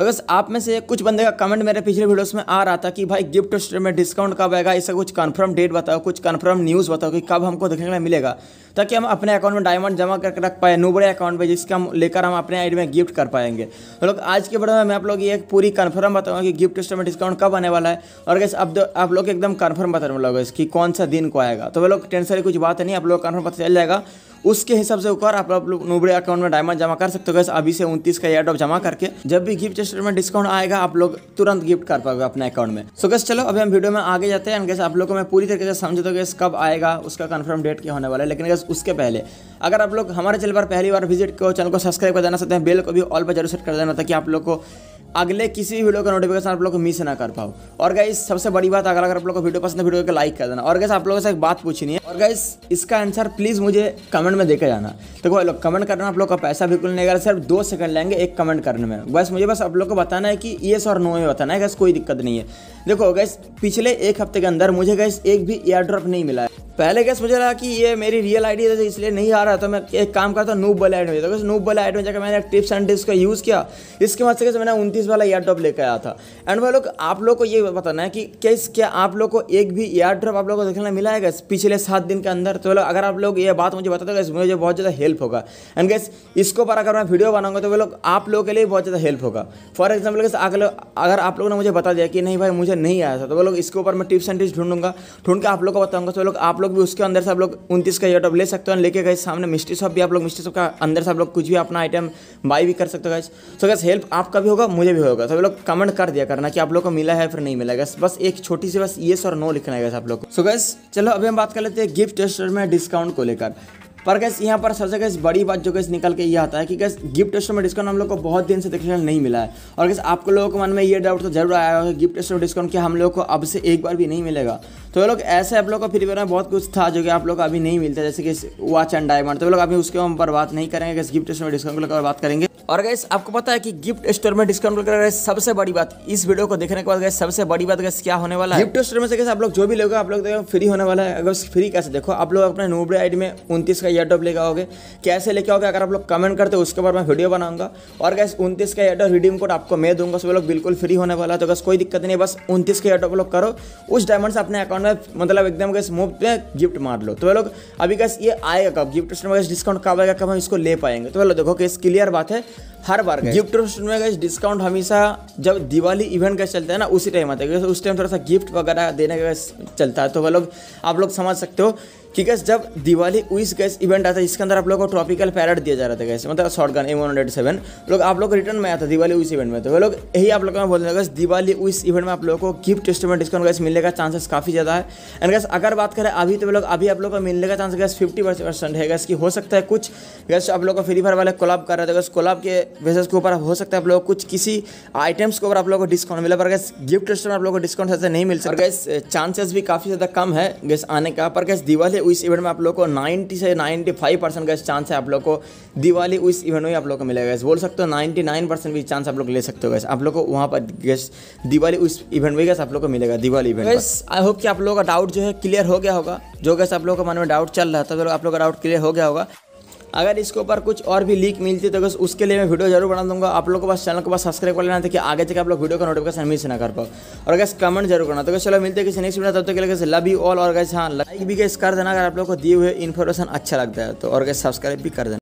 और तो बस आप में से कुछ बंदे का कमेंट मेरे पिछले वीडियोस में आ रहा था कि भाई गिफ्ट स्टोर में डिस्काउंट कब आएगा इसका कुछ कन्फर्म डेट बताओ कुछ कन्फर्म न्यूज़ बताओ कि कब हमको देखने को मिलेगा ताकि हम अपने अकाउंट में डायमंड जमा करके रख पाए नूबड़े अकाउंट पर जिसका हम लेकर हम अपने आईडी में गिफ्ट कर पाएंगे तो लोग आज के वीडियो में मैं आप लोग ये पूरी कन्फर्म बताऊँगा कि गिफ्ट स्टोर में डिस्काउंट कब आने वाला है और गैस अब आप लोग एकदम कन्फर्म बता वाला लोग इसकी कौन सा दिन को आएगा तो वो लोग टेंशन की कुछ बात नहीं आप लोग कन्फर्म पता चल जाएगा उसके हिसाब से होकर आप लोग नोबड़े अकाउंट में डायमंड जमा कर सकते हो गैस अभी से उनतीस का एयर जमा करके जब भी गिफ्ट स्टोर में डिस्काउंट आएगा आप लोग तुरंत गिफ्ट कर पाओगे अपने अकाउंट में सो गैस चलो अभी हम वीडियो में आगे जाते हैं आप लोग को मैं पूरी तरीके से समझे तो गैस कब आएगा उसका कन्फर्म डेट क्या होने वाला है लेकिन गैस उसके पहले अगर आप लोग हमारे चैनल पर पहली बार विजिट करो चैनल को सब्सक्राइब कर देना चाहते हैं बेल को भी ऑल पर जरूर सेट कर देना ताकि आप लोग को अगले किसी भी वीडियो का नोटिफिकेशन आप लोग को मिस ना कर पाओ और गाइस सबसे बड़ी बात अगर अगर आप लोग को वीडियो पसंद है वीडियो को लाइक कर देना और गाइस आप लोगों से एक बात पूछनी है और गाइस इसका आंसर प्लीज़ मुझे कमेंट में देकर जाना तो वो लोग कमेंट करना आप लोग का पैसा बिल्कुल नहीं अगर सिर्फ दो सेकंड लेंगे एक कमेंट करने में बस मुझे बस आप लोग को बताना है कि ये और नो में बताना है गैस कोई दिक्कत नहीं है देखो गैस पिछले एक हफ्ते के अंदर मुझे गैस एक भी एयर ड्रॉप नहीं मिला है पहले कैसे मुझे लगा कि ये मेरी रियल आई डी इसलिए नहीं आ रहा तो मैं एक काम करता नूब वाला ऐड में तो नूब वाला ऐड में जाकर मैंने टिप्स एंड टिप्स का यूज़ किया इसके बाद से कैसे मैंने उनतीस वाला ईयर ड्रॉप लेकर आया था एंड भाई लोग आप लोग को ये बताना है कि कैस क्या आप लोग को एक भी ईयर ड्रॉप आप लोग को देखने मिला है पिछले सात दिन के अंदर तो लोग अगर आप लोग ये बात मुझे बताते गैस मुझे बहुत ज़्यादा हेल्प होगा एंड गैस इसको पर अगर मैं वीडियो बनाऊंगा तो वो लोग आप लोगों के लिए बहुत ज़्यादा हेल्प होगा फॉर एग्जाम्पल कैसे अगर अगर आप लोगों ने मुझे बता दिया कि नहीं भाई मुझे नहीं आया था तो वो लोग इसके ऊपर मैं टिप्स एंड टिप्स ढूंढूंगा ढूंढ के आप लोग को बताऊंगा तो लोग आप लोग लोग भी उसके अंदर से आप लोग उनतीस का ईयर ले सकते हो लेके गए सामने मिस्ट्री शॉप भी आप लोग मिस्ट्री शॉप का अंदर से आप लोग कुछ भी अपना आइटम बाई भी कर सकते हो गए सो गैस हेल्प आपका भी होगा मुझे भी होगा सभी लोग कमेंट कर दिया करना कि आप लोग को मिला है फिर नहीं मिला गैस बस एक छोटी सी बस ये और नो लिखना है आप लोग सो गैस चलो अभी हम बात कर लेते हैं गिफ्ट टेस्टर में डिस्काउंट को लेकर पर गैस यहाँ पर सबसे गैस बड़ी बात जो गैस निकल के ये आता है कि गैस गिफ्ट स्टोर में डिस्काउंट हम लोग को बहुत दिन से देखने नहीं मिला है और गैस आपको लोगों के मन में ये डाउट तो जरूर आया होगा गिफ्ट स्टोर डिस्काउंट कि हम लोग को अब से एक बार भी नहीं मिलेगा तो वो लोग ऐसे आप लोग का फ्री फायर में बहुत कुछ था जो कि आप लोग का अभी नहीं मिलता जैसे कि वॉच एंड डायमंड तो वो लोग अभी उसके ऊपर बात नहीं करेंगे गिफ्ट स्टोर में डिस्काउंट कर बात करेंगे और गैस आपको पता है कि गिफ्ट स्टोर में डिस्काउंट कर सबसे बड़ी बात इस वीडियो को देखने के बाद गए सबसे बड़ी बात गैस क्या होने वाला है गिफ्ट स्टोर में से आप लोग जो भी लोग आप लोग देखो फ्री होने वाला है अगर फ्री कैसे देखो आप लोग अपने नोबड़े आईडी में उनतीस का ईयरडॉप लेकर आओगे कैसे लेके आओगे अगर आप लोग कमेंट करते हो उसके ऊपर मैं वीडियो बनाऊंगा और गैस उनतीस का ईयरडॉप रिडीम कोड आपको मैं दूंगा सभी लोग बिल्कुल फ्री होने वाला है तो बस कोई दिक्कत नहीं है बस उनतीस का ईयरडॉप लोग करो उस डायमंड से अपने अकाउंट ऑनर मतलब एकदम गैस मुफ्त में गिफ्ट मार लो तो ये लोग अभी कैसे ये आएगा कब गिफ्ट डिस्काउंट कब आएगा कब हम इसको ले पाएंगे तो ये देखो कैसे क्लियर बात है हर बार गिफ्ट में गए डिस्काउंट हमेशा जब दिवाली इवेंट का चलता है ना उसी टाइम आता है उस टाइम थोड़ा सा गिफ्ट वगैरह देने का चलता है तो वह लोग आप लोग समझ सकते हो कि गैस जब दिवाली उइस गैस इवेंट आता है इसके अंदर आप लोग को ट्रॉपिकल पैरट दिया जा रहा था गैस मतलब short gun M one hundred seven लोग आप लोग रिटर्न में आता दिवाली उइस इवेंट में तो वो लोग यही आप लोगों को बोलते हैं गैस दिवाली उइस इवेंट में आप लोगों को गिफ्ट एस्टिमेट डिस्काउंट गैस मिलने का चांसेस काफ़ी ज़्यादा है एंड गैस अगर बात करें अभी तो लोग अभी आप लोग को मिलने का चांस गैस फिफ्टी परसेंट है गैस कि हो सकता है कुछ गैस आप लोग को फ्री फायर वाले कोलाब कर रहे थे गैस कोलाब के वैसे उसके ऊपर हो सकता है आप लोग को कुछ किसी आइटम्स के ऊपर आप लोगों को डिस्काउंट मिला पर गैस गिफ्ट स्टोर आप लोगों को डिस्काउंट ऐसे नहीं मिल सकता गैस चांसेस भी काफ़ी ज़्यादा कम है गैस आने का पर गैस दिवाली उस इवेंट में आप लोग को नाइन्टी से ninety five percent guys chance है आप लोग को दिवाली उस इवेंट में आप लोग को मिलेगा गैस बोल सकते हो नाइन्टी नाइन परसेंट भी चांस आप लोग ले सकते हो गैस आप लोग को वहाँ पर गैस दिवाली उस इवेंट में गैस आप लोग को मिलेगा Diwali event guys I hope कि आप लोगों का डाउट जो है क्लियर हो गया होगा जो गैस आप लोगों के मन में डाउट चल रहा था तो आप लोग का डाउट क्लियर हो गया होगा अगर इसके ऊपर कुछ और भी लीक मिलती तो उसके लिए मैं वीडियो जरूर बना दूंगा आप लोग के पास चैनल को पास सब्सक्राइब कर लेना था कि आगे तक आप लोग वीडियो का नोटिफिकेशन मिस ना कर पाओ और अगर कमेंट जरूर करना तो चलो मिलते किसी नेक्स्ट वीडियो तब तक के लिए लव यू ऑल और गैस हाँ लाइक भी गैस कर देना अगर आप लोग को दिए हुए इन्फॉर्मेशन अच्छा लगता है तो और गैस सब्सक्राइब भी कर देना